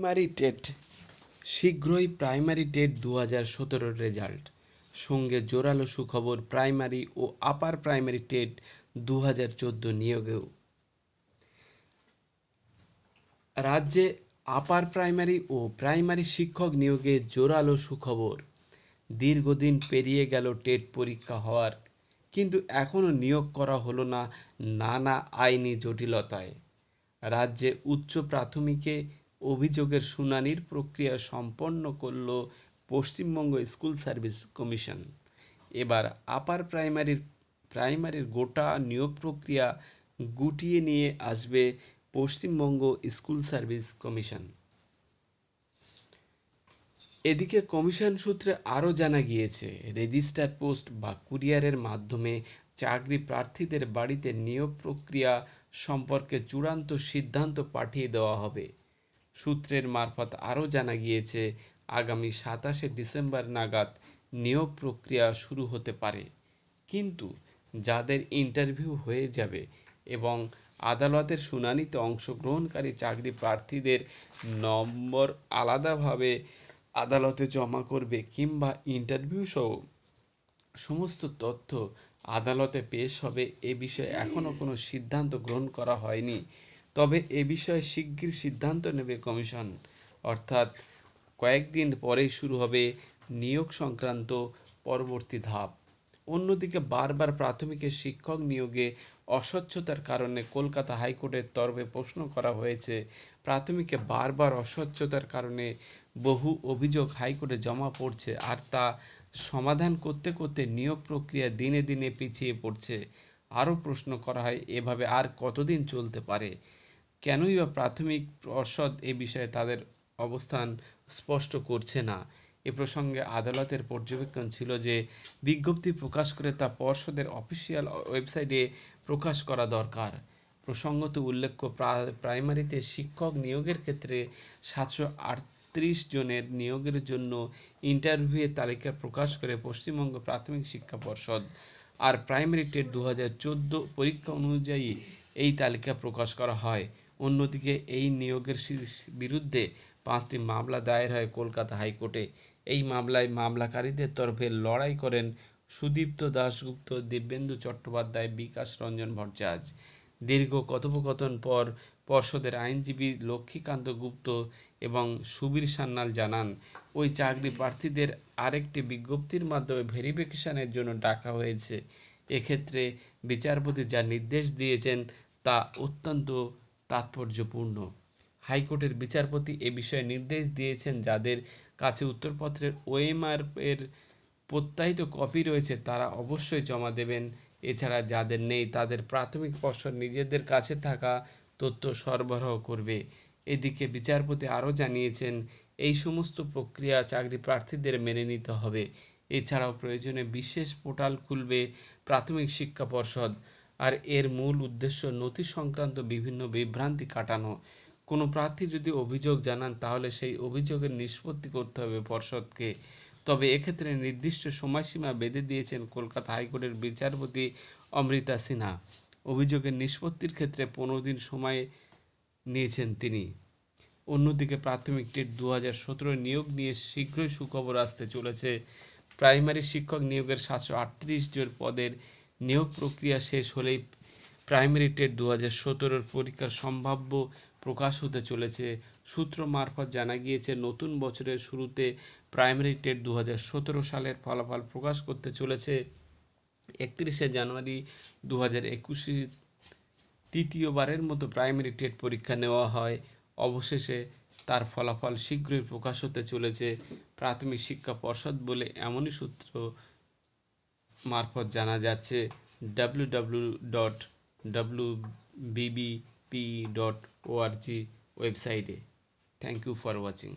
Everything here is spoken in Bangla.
প্রাইমারি টেট শীঘ্রই প্রাইমারি টেট দু হাজার সতেরোর রেজাল্ট সঙ্গে জোরালো সুখবর প্রাইমারি ও আপার প্রাইমারি টেট দু হাজার চোদ্দো নিয়োগেও রাজ্যে আপার প্রাইমারি ও প্রাইমারি শিক্ষক নিয়োগে জোরালো সুখবর দীর্ঘদিন পেরিয়ে গেল টেট পরীক্ষা হওয়ার কিন্তু এখনও নিয়োগ করা হলো না নানা আইনি জটিলতায় রাজ্যে উচ্চ প্রাথমিকে অভিযোগের শুনানির প্রক্রিয়া সম্পন্ন করল পশ্চিমবঙ্গ স্কুল সার্ভিস কমিশন এবার আপার প্রাইমারির প্রাইমারির গোটা নিয়োগ প্রক্রিয়া গুটিয়ে নিয়ে আসবে পশ্চিমবঙ্গ স্কুল সার্ভিস কমিশন এদিকে কমিশন সূত্রে আরও জানা গিয়েছে রেজিস্টার পোস্ট বা কুরিয়ারের মাধ্যমে চাকরি প্রার্থীদের বাড়িতে নিয়োগ প্রক্রিয়া সম্পর্কে চূড়ান্ত সিদ্ধান্ত পাঠিয়ে দেওয়া হবে সূত্রের মারফত আরও জানা গিয়েছে আগামী সাতাশে ডিসেম্বর নাগাদ নিয়োগ প্রক্রিয়া শুরু হতে পারে কিন্তু যাদের ইন্টারভিউ হয়ে যাবে এবং আদালতের শুনানিতে অংশগ্রহণকারী চাকরি প্রার্থীদের নম্বর আলাদাভাবে আদালতে জমা করবে কিংবা ইন্টারভিউ সহ সমস্ত তথ্য আদালতে পেশ হবে এ বিষয়ে এখনও কোনো সিদ্ধান্ত গ্রহণ করা হয়নি তবে এ বিষয়ে শিগগির সিদ্ধান্ত নেবে কমিশন অর্থাৎ কয়েকদিন পরেই শুরু হবে নিয়োগ সংক্রান্ত পরবর্তী ধাপ অন্যদিকে বারবার প্রাথমিকে শিক্ষক নিয়োগে অস্বচ্ছতার কারণে কলকাতা হাইকোর্টের তরফে প্রশ্ন করা হয়েছে প্রাথমিকে বারবার অস্বচ্ছতার কারণে বহু অভিযোগ হাইকোর্টে জমা পড়ছে আর তা সমাধান করতে করতে নিয়োগ প্রক্রিয়া দিনে দিনে পিছিয়ে পড়ছে আরও প্রশ্ন করা হয় এভাবে আর কতদিন চলতে পারে কেনই বা প্রাথমিক পর্ষদ এ বিষয়ে তাদের অবস্থান স্পষ্ট করছে না এ প্রসঙ্গে আদালতের পর্যবেক্ষণ ছিল যে বিজ্ঞপ্তি প্রকাশ করে তা পর্ষদের অফিসিয়াল ওয়েবসাইটে প্রকাশ করা দরকার প্রসঙ্গত উল্লেখ্য প্রাইমারিতে শিক্ষক নিয়োগের ক্ষেত্রে সাতশো আটত্রিশ জনের নিয়োগের জন্য ইন্টারভিউয়ের তালিকা প্রকাশ করে পশ্চিমবঙ্গ প্রাথমিক শিক্ষা পর্ষদ আর প্রাইমারি টেট দু পরীক্ষা অনুযায়ী এই তালিকা প্রকাশ করা হয় অন্যদিকে এই নিয়োগের বিরুদ্ধে পাঁচটি মামলা দায়ের হয় কলকাতা হাইকোর্টে এই মামলায় মামলাকারীদের তরফে লড়াই করেন সুদীপ্ত দাশগুপ্ত দিব্যেন্দু চট্টোপাধ্যায় বিকাশ রঞ্জন ভট্টাচার্য দীর্ঘ কথোপকথন পর পর্ষদের আইনজীবী লক্ষ্মীকান্ত গুপ্ত এবং সুবীর সান্যাল জানান ওই চাকরি প্রার্থীদের আরেকটি বিজ্ঞপ্তির মাধ্যমে ভেরিফিকেশনের জন্য ডাকা হয়েছে এক্ষেত্রে বিচারপতি যা নির্দেশ দিয়েছেন তা অত্যন্ত তাৎপর্যপূর্ণ হাইকোর্টের বিচারপতি এ বিষয়ে নির্দেশ দিয়েছেন যাদের কাছে উত্তরপত্রের ওএমআর এর প্রত্যাহিত কপি রয়েছে তারা অবশ্যই জমা দেবেন এছাড়া যাদের নেই তাদের প্রাথমিক পর্ষদ নিজেদের কাছে থাকা তথ্য সরবরাহ করবে এদিকে বিচারপতি আরও জানিয়েছেন এই সমস্ত প্রক্রিয়া চাকরি প্রার্থীদের মেনে নিতে হবে এছাড়াও প্রয়োজনে বিশেষ পোর্টাল খুলবে প্রাথমিক শিক্ষা পর্ষদ আর এর মূল উদ্দেশ্য নথি সংক্রান্ত বিভিন্ন বিভ্রান্তি কাটানো কোনো প্রার্থী যদি অভিযোগ জানান তাহলে সেই অভিযোগের নিষ্পত্তি করতে হবে পর্ষদকে তবে এক্ষেত্রে নির্দিষ্ট সময়সীমা বেঁধে দিয়েছেন কলকাতা হাইকোর্টের বিচারপতি অমৃতা সিনহা অভিযোগের নিষ্পত্তির ক্ষেত্রে পনেরো দিন সময় নিয়েছেন তিনি অন্যদিকে প্রাথমিক টেট দু হাজার নিয়োগ নিয়ে শীঘ্রই সুখবর আসতে চলেছে প্রাইমারি শিক্ষক নিয়োগের সাতশো আটত্রিশ জন পদের নিয়োগ প্রক্রিয়া শেষ হলেই প্রাইমারি টেট দু হাজার সতেরোর পরীক্ষার সম্ভাব্য প্রকাশ হতে চলেছে সূত্র মারফত জানা গিয়েছে নতুন বছরের শুরুতে প্রাইমারি টেট দু সতেরো সালের ফলাফল প্রকাশ করতে চলেছে একত্রিশে জানুয়ারি দু হাজার একুশে তৃতীয়বারের মতো প্রাইমারি টেট পরীক্ষা নেওয়া হয় অবশেষে তার ফলাফল শীঘ্রই প্রকাশ হতে চলেছে প্রাথমিক শিক্ষা পর্ষদ বলে এমনই সূত্র মারফত জানা যাচ্ছে ডাব্লু ডাব্লু ডট ডট ওয়েবসাইটে থ্যাংক ইউ ফর ওয়াচিং